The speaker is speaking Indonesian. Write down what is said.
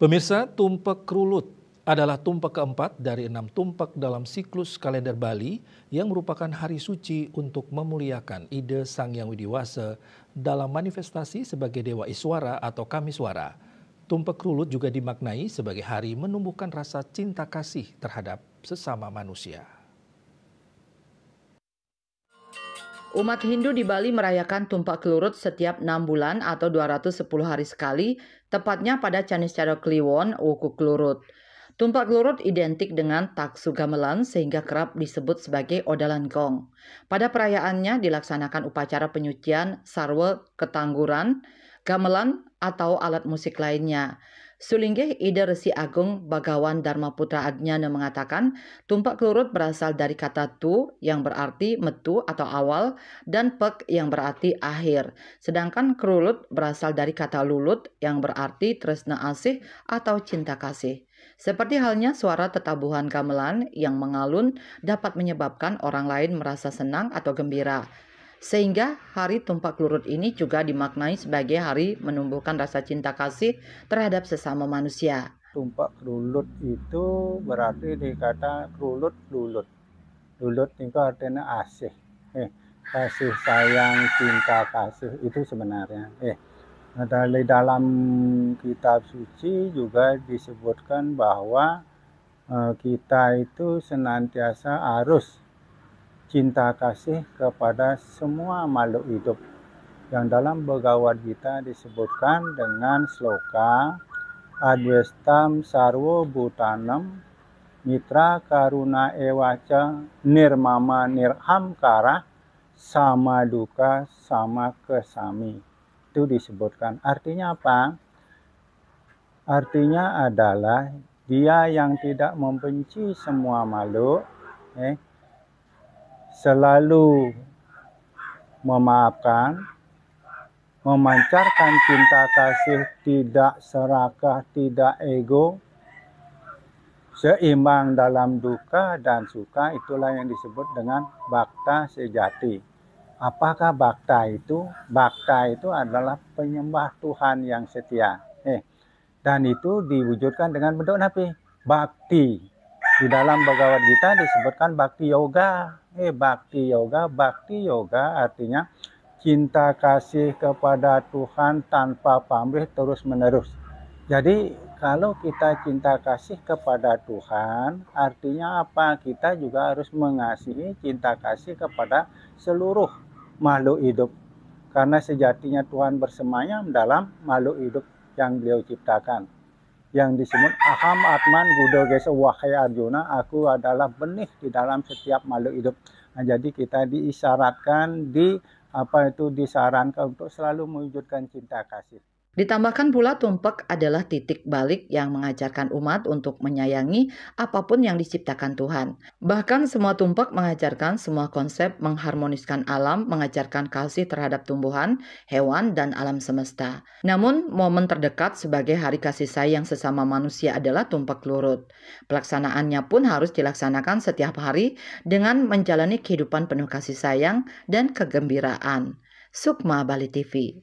Pemirsa, tumpak kerulut adalah tumpak keempat dari enam tumpak dalam siklus kalender Bali yang merupakan hari suci untuk memuliakan ide Sang Yang Widiwasa dalam manifestasi sebagai Dewa Iswara atau Kamiswara. Tumpak kerulut juga dimaknai sebagai hari menumbuhkan rasa cinta kasih terhadap sesama manusia. Umat Hindu di Bali merayakan tumpak kelurut setiap 6 bulan atau 210 hari sekali, tepatnya pada Canis Caro Kliwon, Wuku Kelurut. Tumpak kelurut identik dengan taksu gamelan sehingga kerap disebut sebagai odalan gong. Pada perayaannya dilaksanakan upacara penyucian sarwa ketangguran, gamelan, atau alat musik lainnya. Sulinggih Ida Resi Agung Bagawan Dharma Putra Adnyana mengatakan, tumpak kelurut berasal dari kata tu yang berarti metu atau awal dan pek yang berarti akhir. Sedangkan kerulut berasal dari kata lulut yang berarti tresna asih atau cinta kasih. Seperti halnya suara tetabuhan gamelan yang mengalun dapat menyebabkan orang lain merasa senang atau gembira. Sehingga hari tumpak lurut ini juga dimaknai sebagai hari menumbuhkan rasa cinta kasih terhadap sesama manusia. Tumpak lulut itu berarti dikata lulut lulut. Lulut itu artinya asih. Eh, kasih sayang, cinta kasih itu sebenarnya. Eh, dari dalam kitab suci juga disebutkan bahwa eh, kita itu senantiasa harus cinta kasih kepada semua makhluk hidup yang dalam Bhagavad Gita disebutkan dengan sloka Advestam sarwo Bhutanam Mitra Karuna Ewaca Nirmama Nirhamkara Sama Duka Sama Kesami itu disebutkan artinya apa? Artinya adalah dia yang tidak membenci semua makhluk eh, selalu memaafkan, memancarkan cinta kasih tidak serakah, tidak ego, seimbang dalam duka dan suka itulah yang disebut dengan bakta sejati. Apakah bakta itu? Bakta itu adalah penyembah Tuhan yang setia. Eh, dan itu diwujudkan dengan bentuk napi bakti. Di dalam Bhagavad Gita disebutkan bakti yoga eh bakti yoga bakti yoga artinya cinta kasih kepada Tuhan tanpa pamrih terus menerus jadi kalau kita cinta kasih kepada Tuhan artinya apa kita juga harus mengasihi cinta kasih kepada seluruh makhluk hidup karena sejatinya Tuhan bersemayam dalam makhluk hidup yang beliau ciptakan yang disebut Aham Atman Gudo geso Wahai Arjuna, aku adalah benih di dalam setiap makhluk hidup. Nah, jadi kita diisyaratkan di apa itu disarankan untuk selalu mewujudkan cinta kasih. Ditambahkan pula tumpek adalah titik balik yang mengajarkan umat untuk menyayangi apapun yang diciptakan Tuhan. Bahkan semua tumpek mengajarkan semua konsep mengharmoniskan alam, mengajarkan kasih terhadap tumbuhan, hewan, dan alam semesta. Namun, momen terdekat sebagai hari kasih sayang sesama manusia adalah tumpek lurut. Pelaksanaannya pun harus dilaksanakan setiap hari dengan menjalani kehidupan penuh kasih sayang dan kegembiraan. Sukma Bali TV